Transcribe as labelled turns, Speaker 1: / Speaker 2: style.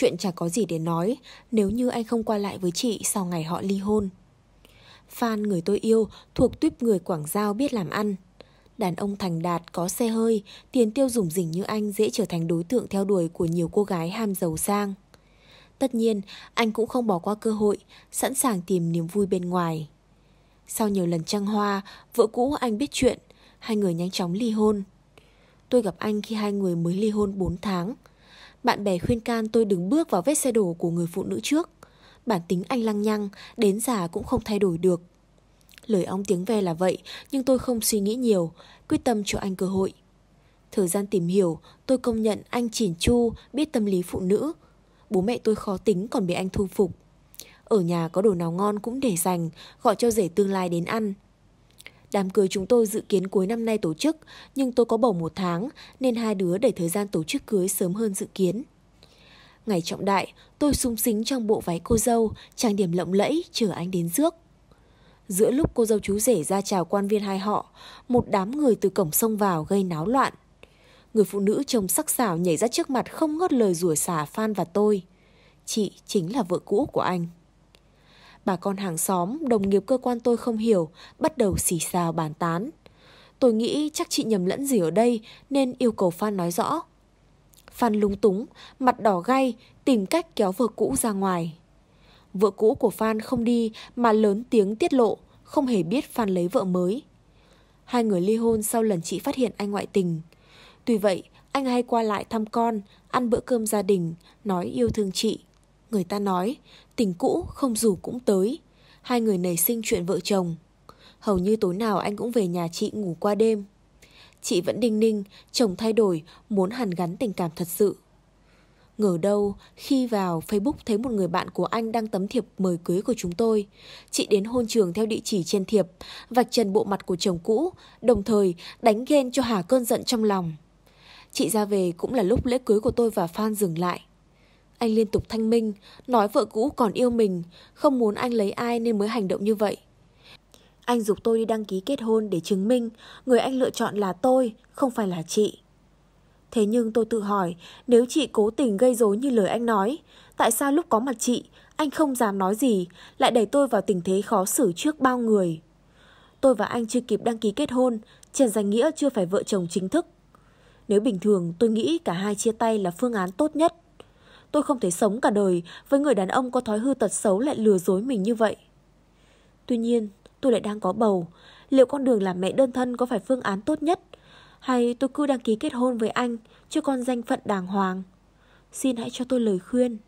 Speaker 1: Chuyện chả có gì để nói nếu như anh không qua lại với chị sau ngày họ ly hôn. Phan người tôi yêu thuộc tuyếp người Quảng Giao biết làm ăn. Đàn ông thành đạt có xe hơi, tiền tiêu dùng dỉnh như anh dễ trở thành đối tượng theo đuổi của nhiều cô gái ham giàu sang. Tất nhiên, anh cũng không bỏ qua cơ hội, sẵn sàng tìm niềm vui bên ngoài. Sau nhiều lần trăng hoa, vợ cũ anh biết chuyện, hai người nhanh chóng ly hôn. Tôi gặp anh khi hai người mới ly hôn 4 tháng. Bạn bè khuyên can tôi đừng bước vào vết xe đổ của người phụ nữ trước. Bản tính anh lăng nhăng, đến già cũng không thay đổi được. Lời ông tiếng ve là vậy, nhưng tôi không suy nghĩ nhiều, quyết tâm cho anh cơ hội. Thời gian tìm hiểu, tôi công nhận anh chỉn chu, biết tâm lý phụ nữ. Bố mẹ tôi khó tính còn bị anh thu phục. Ở nhà có đồ nào ngon cũng để dành, gọi cho rể tương lai đến ăn. Đám cưới chúng tôi dự kiến cuối năm nay tổ chức, nhưng tôi có bầu một tháng nên hai đứa để thời gian tổ chức cưới sớm hơn dự kiến. Ngày trọng đại, tôi sung sính trong bộ váy cô dâu, trang điểm lộng lẫy chờ anh đến rước. Giữa lúc cô dâu chú rể ra chào quan viên hai họ, một đám người từ cổng sông vào gây náo loạn. Người phụ nữ trông sắc sảo nhảy ra trước mặt không ngớt lời rủa xả Phan và tôi. Chị chính là vợ cũ của anh. Bà con hàng xóm, đồng nghiệp cơ quan tôi không hiểu, bắt đầu xì xào bàn tán. Tôi nghĩ chắc chị nhầm lẫn gì ở đây nên yêu cầu Phan nói rõ. Phan lúng túng, mặt đỏ gay, tìm cách kéo vợ cũ ra ngoài. Vợ cũ của Phan không đi mà lớn tiếng tiết lộ, không hề biết Phan lấy vợ mới. Hai người ly hôn sau lần chị phát hiện anh ngoại tình. Tuy vậy, anh hay qua lại thăm con, ăn bữa cơm gia đình, nói yêu thương chị người ta nói, tình cũ không dù cũng tới. Hai người nảy sinh chuyện vợ chồng. Hầu như tối nào anh cũng về nhà chị ngủ qua đêm. Chị vẫn đinh ninh, chồng thay đổi, muốn hàn gắn tình cảm thật sự. Ngờ đâu, khi vào Facebook thấy một người bạn của anh đang tấm thiệp mời cưới của chúng tôi. Chị đến hôn trường theo địa chỉ trên thiệp, vạch trần bộ mặt của chồng cũ, đồng thời đánh ghen cho Hà cơn giận trong lòng. Chị ra về cũng là lúc lễ cưới của tôi và Phan dừng lại. Anh liên tục thanh minh, nói vợ cũ còn yêu mình, không muốn anh lấy ai nên mới hành động như vậy. Anh dục tôi đi đăng ký kết hôn để chứng minh người anh lựa chọn là tôi, không phải là chị. Thế nhưng tôi tự hỏi, nếu chị cố tình gây rối như lời anh nói, tại sao lúc có mặt chị, anh không dám nói gì, lại đẩy tôi vào tình thế khó xử trước bao người? Tôi và anh chưa kịp đăng ký kết hôn, Trần Danh Nghĩa chưa phải vợ chồng chính thức. Nếu bình thường, tôi nghĩ cả hai chia tay là phương án tốt nhất. Tôi không thể sống cả đời với người đàn ông có thói hư tật xấu lại lừa dối mình như vậy. Tuy nhiên, tôi lại đang có bầu. Liệu con đường làm mẹ đơn thân có phải phương án tốt nhất? Hay tôi cứ đăng ký kết hôn với anh, cho con danh phận đàng hoàng? Xin hãy cho tôi lời khuyên.